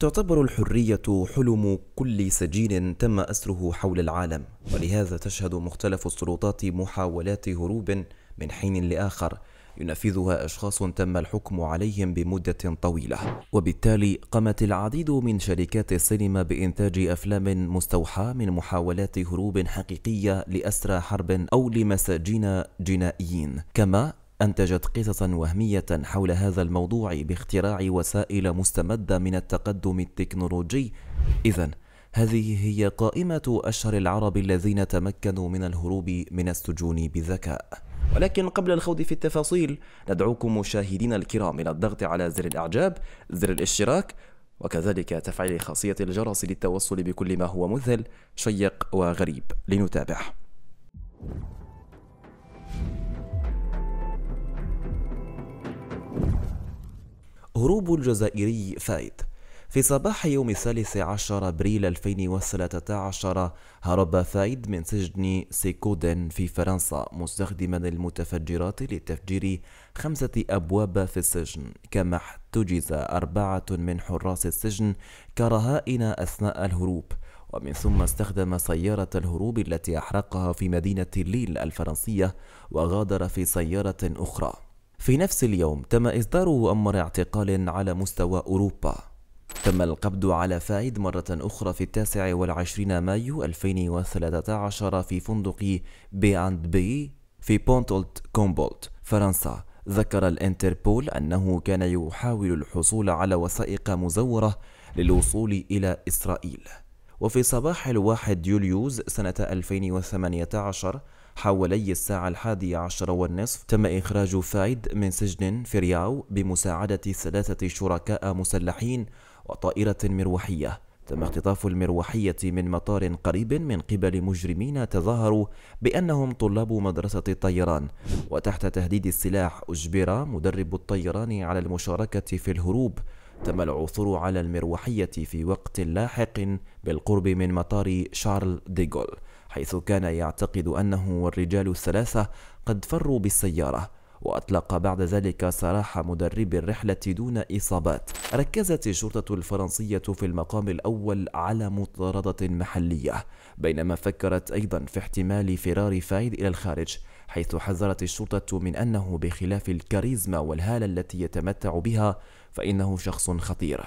تعتبر الحرية حلم كل سجين تم أسره حول العالم ولهذا تشهد مختلف السلطات محاولات هروب من حين لآخر ينفذها أشخاص تم الحكم عليهم بمدة طويلة وبالتالي قامت العديد من شركات السينما بإنتاج أفلام مستوحاة من محاولات هروب حقيقية لأسرى حرب أو لمساجين جنائيين كما أنتجت قصصا وهمية حول هذا الموضوع باختراع وسائل مستمدة من التقدم التكنولوجي إذا هذه هي قائمة أشهر العرب الذين تمكنوا من الهروب من السجون بذكاء ولكن قبل الخوض في التفاصيل ندعوكم مشاهدينا الكرام إلى الضغط على زر الإعجاب زر الاشتراك وكذلك تفعيل خاصية الجرس للتوصل بكل ما هو مذهل شيق وغريب لنتابع هروب الجزائري فايت في صباح يوم الثالث عشر أبريل 2013 هرب فايد من سجن سيكودن في فرنسا مستخدما المتفجرات لتفجير خمسة أبواب في السجن كما احتجز أربعة من حراس السجن كرهائن أثناء الهروب ومن ثم استخدم سيارة الهروب التي أحرقها في مدينة ليل الفرنسية وغادر في سيارة أخرى في نفس اليوم تم إصدار أمر اعتقال على مستوى أوروبا تم القبض على فايد مرة أخرى في التاسع والعشرين مايو 2013 في فندق بي أند بي في بونتولت كومبولت فرنسا ذكر الانتربول أنه كان يحاول الحصول على وثائق مزورة للوصول إلى إسرائيل وفي صباح الواحد يوليوز سنة 2018 حوالي الساعة الحادية عشر والنصف تم إخراج فايد من سجن في رياو بمساعدة ثلاثة شركاء مسلحين وطائرة مروحية تم اختطاف المروحية من مطار قريب من قبل مجرمين تظاهروا بأنهم طلاب مدرسة الطيران وتحت تهديد السلاح أجبر مدرب الطيران على المشاركة في الهروب تم العثور على المروحية في وقت لاحق بالقرب من مطار شارل ديغول حيث كان يعتقد أنه والرجال الثلاثة قد فروا بالسيارة وأطلق بعد ذلك سراح مدرب الرحلة دون إصابات ركزت الشرطة الفرنسية في المقام الأول على مطاردة محلية بينما فكرت أيضا في احتمال فرار فايد إلى الخارج حيث حذرت الشرطة من أنه بخلاف الكاريزما والهالة التي يتمتع بها فإنه شخص خطير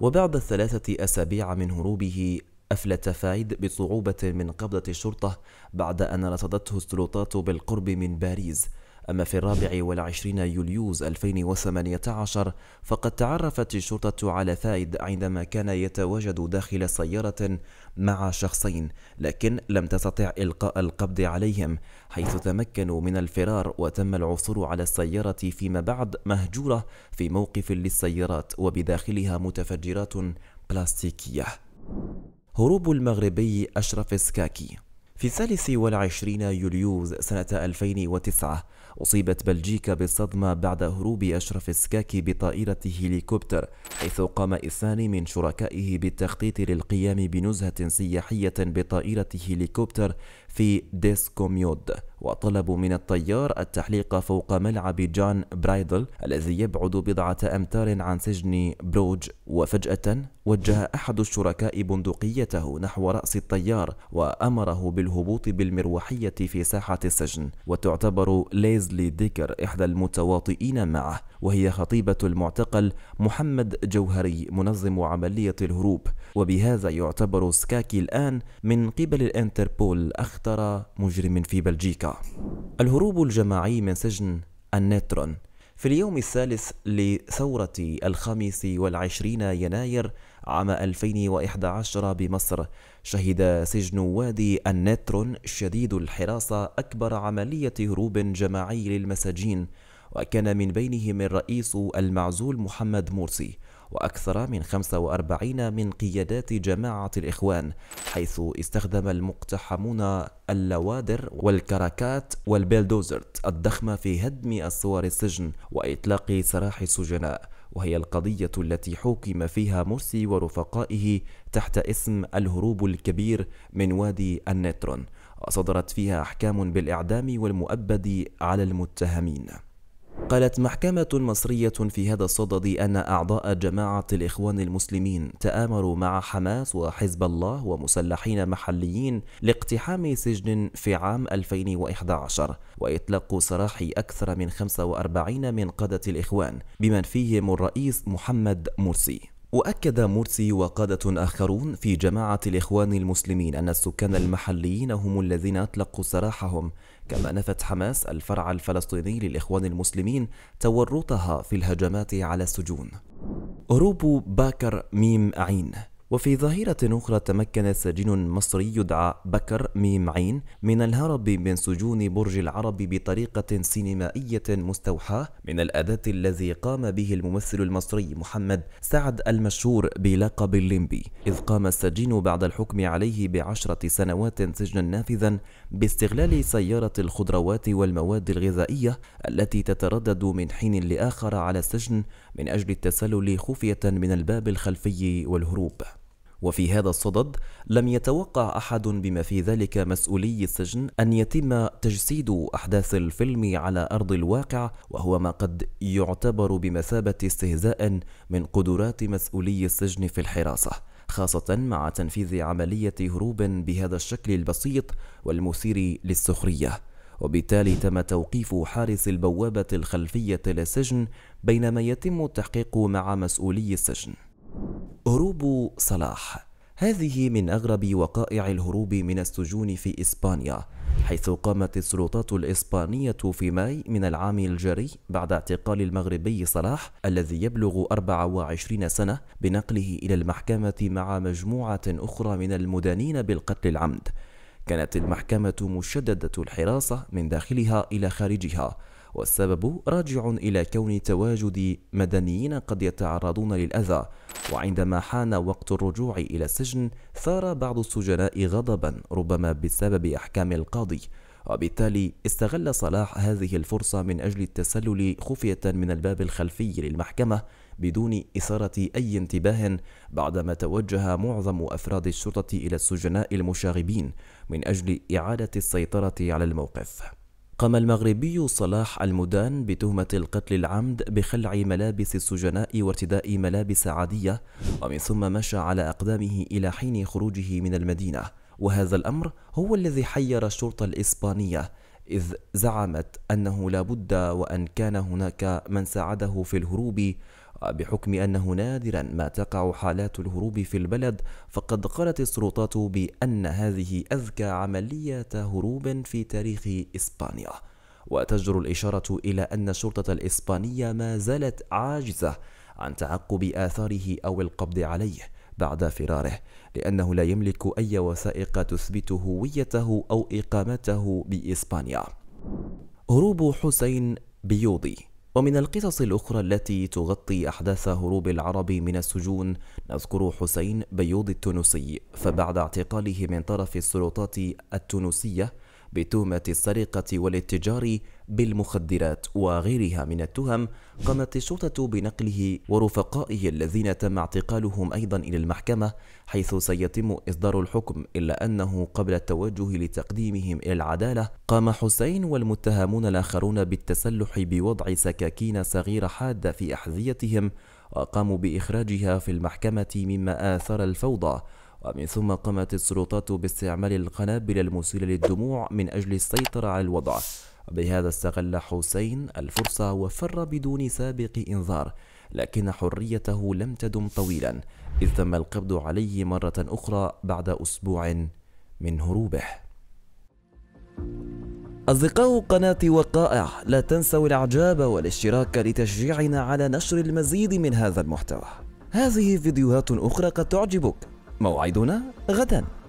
وبعد ثلاثة أسابيع من هروبه أفلت فايد بصعوبة من قبضة الشرطة بعد أن رصدته السلطات بالقرب من باريس أما في الرابع والعشرين يوليوز 2018 فقد تعرفت الشرطة على فايد عندما كان يتواجد داخل سيارة مع شخصين لكن لم تستطع إلقاء القبض عليهم حيث تمكنوا من الفرار وتم العثور على السيارة فيما بعد مهجورة في موقف للسيارات وبداخلها متفجرات بلاستيكية هروب المغربي أشرف سكاكي في الثالث والعشرين يوليوز سنة 2009 أصيبت بلجيكا بالصدمة بعد هروب أشرف سكاكي بطائرة هليكوبتر حيث قام اثنان من شركائه بالتخطيط للقيام بنزهة سياحية بطائرة هليكوبتر في ديسكوميود وطلبوا من الطيار التحليق فوق ملعب جان برايدل الذي يبعد بضعة أمتار عن سجن بروج وفجأة وجه أحد الشركاء بندقيته نحو رأس الطيار وأمره بالهبوط بالمروحية في ساحة السجن وتعتبر ليزلي ديكر إحدى المتواطئين معه وهي خطيبة المعتقل محمد جوهري منظم عملية الهروب وبهذا يعتبر سكاكي الآن من قبل الانتربول أخطر مجرم في بلجيكا الهروب الجماعي من سجن النترون في اليوم الثالث لثورة الخامس والعشرين يناير عام 2011 بمصر شهد سجن وادي النترون شديد الحراسة أكبر عملية هروب جماعي للمساجين وكان من بينهم الرئيس المعزول محمد مرسي وأكثر من 45 من قيادات جماعة الإخوان حيث استخدم المقتحمون اللوادر والكراكات والبيلدوزرت الضخمة في هدم أسوار السجن وإطلاق سراح السجناء وهي القضية التي حكم فيها مرسي ورفقائه تحت اسم الهروب الكبير من وادي النترون وصدرت فيها أحكام بالإعدام والمؤبد على المتهمين قالت محكمة مصرية في هذا الصدد أن أعضاء جماعة الإخوان المسلمين تآمروا مع حماس وحزب الله ومسلحين محليين لاقتحام سجن في عام 2011 وإطلاق سراح أكثر من 45 من قادة الإخوان بمن فيهم الرئيس محمد مرسي وأكد مرسي وقادة آخرون في جماعة الإخوان المسلمين أن السكان المحليين هم الذين أطلقوا سراحهم كما نفت حماس الفرع الفلسطيني للإخوان المسلمين تورطها في الهجمات على السجون هروب باكر ميم عين وفي ظاهرة أخرى تمكن سجين مصري يدعى بكر ميم عين من الهرب من سجون برج العرب بطريقة سينمائية مستوحاة من الأداة الذي قام به الممثل المصري محمد سعد المشهور بلقب الليمبي إذ قام السجين بعد الحكم عليه بعشرة سنوات سجنا نافذا باستغلال سيارة الخضروات والمواد الغذائية التي تتردد من حين لآخر على السجن من أجل التسلل خفية من الباب الخلفي والهروب وفي هذا الصدد لم يتوقع أحد بما في ذلك مسؤولي السجن أن يتم تجسيد أحداث الفيلم على أرض الواقع وهو ما قد يعتبر بمثابة استهزاء من قدرات مسؤولي السجن في الحراسة خاصة مع تنفيذ عملية هروب بهذا الشكل البسيط والمثير للسخرية وبالتالي تم توقيف حارس البوابة الخلفية للسجن بينما يتم التحقيق مع مسؤولي السجن هروب صلاح هذه من أغرب وقائع الهروب من السجون في إسبانيا حيث قامت السلطات الإسبانية في ماي من العام الجاري بعد اعتقال المغربي صلاح الذي يبلغ 24 سنة بنقله إلى المحكمة مع مجموعة أخرى من المدانين بالقتل العمد كانت المحكمة مشددة الحراسة من داخلها إلى خارجها والسبب راجع إلى كون تواجد مدنيين قد يتعرضون للأذى وعندما حان وقت الرجوع إلى السجن ثار بعض السجناء غضبا ربما بسبب أحكام القاضي وبالتالي استغل صلاح هذه الفرصة من أجل التسلل خفية من الباب الخلفي للمحكمة بدون إثارة أي انتباه بعدما توجه معظم أفراد الشرطة إلى السجناء المشاغبين من أجل إعادة السيطرة على الموقف قام المغربي صلاح المدان بتهمة القتل العمد بخلع ملابس السجناء وارتداء ملابس عادية ومن ثم مشى على أقدامه إلى حين خروجه من المدينة وهذا الأمر هو الذي حير الشرطة الإسبانية إذ زعمت أنه لابد وأن كان هناك من ساعده في الهروب بحكم أنه نادرا ما تقع حالات الهروب في البلد فقد قالت السلطات بأن هذه أذكى عملية هروب في تاريخ إسبانيا وتجر الإشارة إلى أن الشرطة الإسبانية ما زالت عاجزة عن تعقب آثاره أو القبض عليه بعد فراره لأنه لا يملك أي وثائق تثبت هويته أو إقامته بإسبانيا هروب حسين بيوضي ومن القصص الأخرى التي تغطي أحداث هروب العرب من السجون نذكر حسين بيوض التونسي فبعد اعتقاله من طرف السلطات التونسية بتهمة السرقة والاتجار بالمخدرات وغيرها من التهم قامت الشرطة بنقله ورفقائه الذين تم اعتقالهم أيضا إلى المحكمة حيث سيتم إصدار الحكم إلا أنه قبل التوجه لتقديمهم إلى العدالة قام حسين والمتهمون الآخرون بالتسلح بوضع سكاكين صغيرة حادة في أحذيتهم وقاموا بإخراجها في المحكمة مما آثر الفوضى ومن ثم قامت السلطات باستعمال القنابل المسيلة للدموع من أجل السيطرة على الوضع بهذا استغل حسين الفرصة وفر بدون سابق إنذار لكن حريته لم تدم طويلا إذ تم القبض عليه مرة أخرى بعد أسبوع من هروبه أصدقاء قناة وقائع لا تنسوا الإعجاب والاشتراك لتشجيعنا على نشر المزيد من هذا المحتوى هذه فيديوهات أخرى قد تعجبك موعدنا غداً